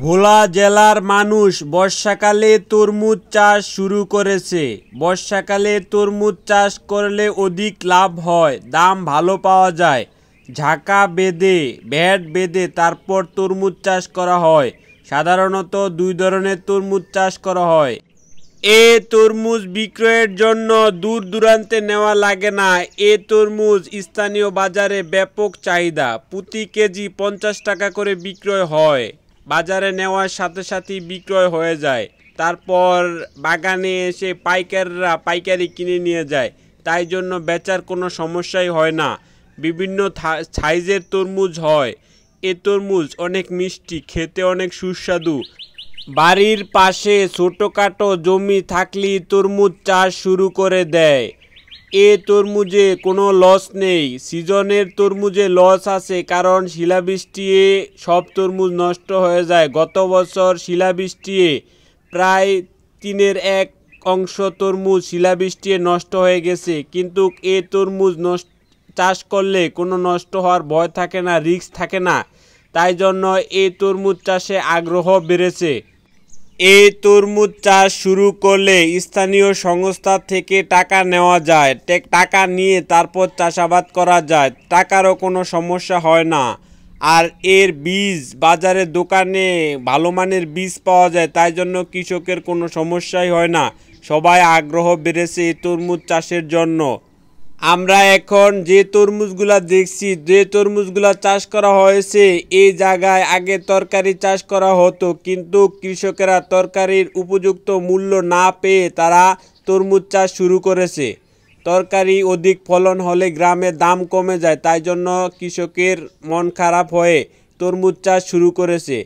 ভোলা জেলার মানুষ বর্ষাকালে তরমুজ চাষ শুরু করেছে বর্ষাকালে তরমুজ চাষ করলে অধিক লাভ হয় দাম ভালো পাওয়া যায় ঝাঁকা বেঁধে ভ্যাট বেঁধে তারপর তরমুজ চাষ করা হয় সাধারণত দুই ধরনের তরমুজ চাষ করা হয় এ তরমুজ বিক্রয়ের জন্য দূর দূরান্তে নেওয়া লাগে না এ তরমুজ স্থানীয় বাজারে ব্যাপক চাহিদা প্রতি কেজি পঞ্চাশ টাকা করে বিক্রয় হয় বাজারে নেওয়ার সাথে সাথেই বিক্রয় হয়ে যায় তারপর বাগানে এসে পাইকাররা পাইকারি কিনে নিয়ে যায় তাই জন্য বেচার কোনো সমস্যাই হয় না বিভিন্ন সাইজের তরমুজ হয় এ তরমুজ অনেক মিষ্টি খেতে অনেক সুস্বাদু বাড়ির পাশে ছোটোখাটো জমি থাকলেই তরমুজ চাষ শুরু করে দেয় এ তরমুজে কোনো লস নেই সিজনের তরমুজে লস আছে কারণ শিলাবৃষ্টিয়ে সব তরমুজ নষ্ট হয়ে যায় গত বছর শিলাবৃষ্টিয়ে প্রায় তিনের এক অংশ তরমুজ শিলাবৃষ্টিয়ে নষ্ট হয়ে গেছে কিন্তু এ তরমুজ নষ্ট চাষ করলে কোনো নষ্ট হওয়ার ভয় থাকে না রিস্ক থাকে না তাই জন্য এ তরমুজ চাষে আগ্রহ বেড়েছে এই তরমুজ চাষ শুরু করলে স্থানীয় সংস্থা থেকে টাকা নেওয়া যায় টাকা নিয়ে তারপর চাষাবাদ করা যায় টাকারও কোনো সমস্যা হয় না আর এর বীজ বাজারে দোকানে ভালো মানের বীজ পাওয়া যায় তাই জন্য কৃষকের কোনো সমস্যাই হয় না সবাই আগ্রহ বেড়েছে এই তরমুজ চাষের জন্য আমরা এখন যে তরমুজগুলা দেখছি যে তরমুজগুলা চাষ করা হয়েছে এই জায়গায় আগে তরকারি চাষ করা হতো কিন্তু কৃষকেরা তরকারির উপযুক্ত মূল্য না পেয়ে তারা তরমুজ চাষ শুরু করেছে তরকারি অধিক ফলন হলে গ্রামে দাম কমে যায় তাই জন্য কৃষকের মন খারাপ হয়ে তরমুজ চাষ শুরু করেছে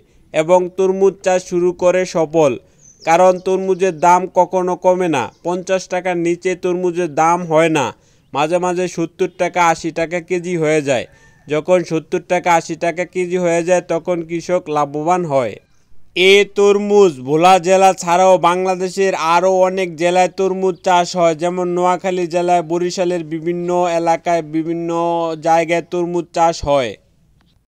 এবং তরমুজ চাষ শুরু করে সফল কারণ তরমুজের দাম কখনো কমে না পঞ্চাশ টাকার নিচে তরমুজের দাম হয় না মাঝে মাঝে সত্তর টাকা আশি টাকা কেজি হয়ে যায় যখন সত্তর টাকা আশি টাকা কেজি হয়ে যায় তখন কৃষক লাভবান হয় এ তরমুজ ভোলা জেলা ছাড়াও বাংলাদেশের আরও অনেক জেলায় তরমুজ চাষ হয় যেমন নোয়াখালী জেলায় বরিশালের বিভিন্ন এলাকায় বিভিন্ন জায়গায় তরমুজ চাষ হয়